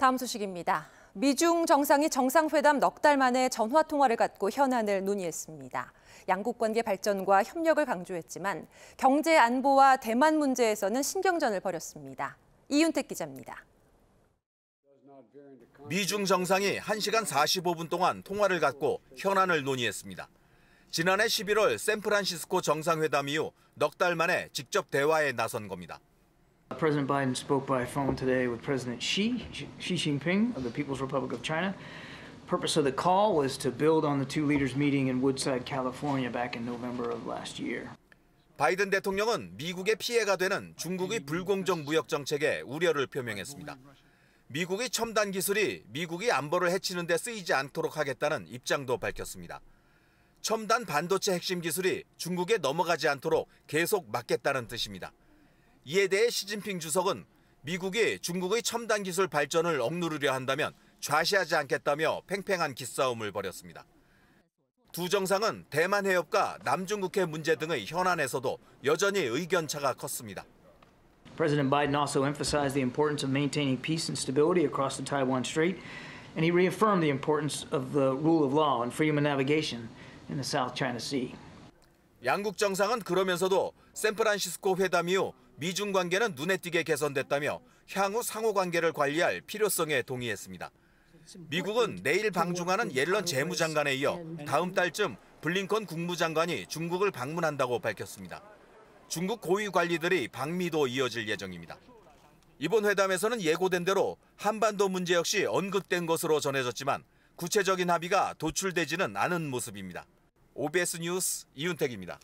다음 소식입니다. 미중 정상이 정상회담 넉 달 만에 전화 통화를 갖고 현안을 논의했습니다. 양국 관계 발전과 협력을 강조했지만 경제 안보와 대만 문제에서는 신경전을 벌였습니다. 이윤택 기자입니다. 미중 정상이 1시간 45분 동안 통화를 갖고 현안을 논의했습니다. 지난해 11월 샌프란시스코 정상회담 이후 넉 달 만에 직접 대화에 나선 겁니다. President Biden spoke by phone today with President Xi, Xi Jinping of the People's Republic of China. Purpose of the call was to build on the two leaders meeting in Woodside, California back in November of last year. 바이든 대통령은 미국의 피해가 되는 중국의 불공정 무역 정책에 우려를 표명했습니다. 미국의 첨단 기술이 미국이 안보를 해치는 데 쓰이지 않도록 하겠다는 입장도 밝혔습니다. 첨단 반도체 핵심 기술이 중국에 넘어가지 않도록 계속 막겠다는 뜻입니다. 이에 대해 시진핑 주석은 미국이 중국의 첨단 기술 발전을 억누르려 한다면 좌시하지 않겠다며 팽팽한 기싸움을 벌였습니다. 두 정상은 대만 해협과 남중국해 문제 등의 현안에서도 여전히 의견 차가 컸습니다. President Biden also emphasized the importance of maintaining peace and stability across the Taiwan Strait, and he reaffirmed the importance of the rule of law and freedom of navigation in the South China Sea. 양국 정상은 그러면서도 샌프란시스코 회담 이후 미중 관계는 눈에 띄게 개선됐다며 향후 상호 관계를 관리할 필요성에 동의했습니다. 미국은 내일 방중하는 옐런 재무장관에 이어 다음 달쯤 블링컨 국무장관이 중국을 방문한다고 밝혔습니다. 중국 고위 관리들이 방미도 이어질 예정입니다. 이번 회담에서는 예고된 대로 한반도 문제 역시 언급된 것으로 전해졌지만 구체적인 합의가 도출되지는 않은 모습입니다. OBS 뉴스 이윤택입니다.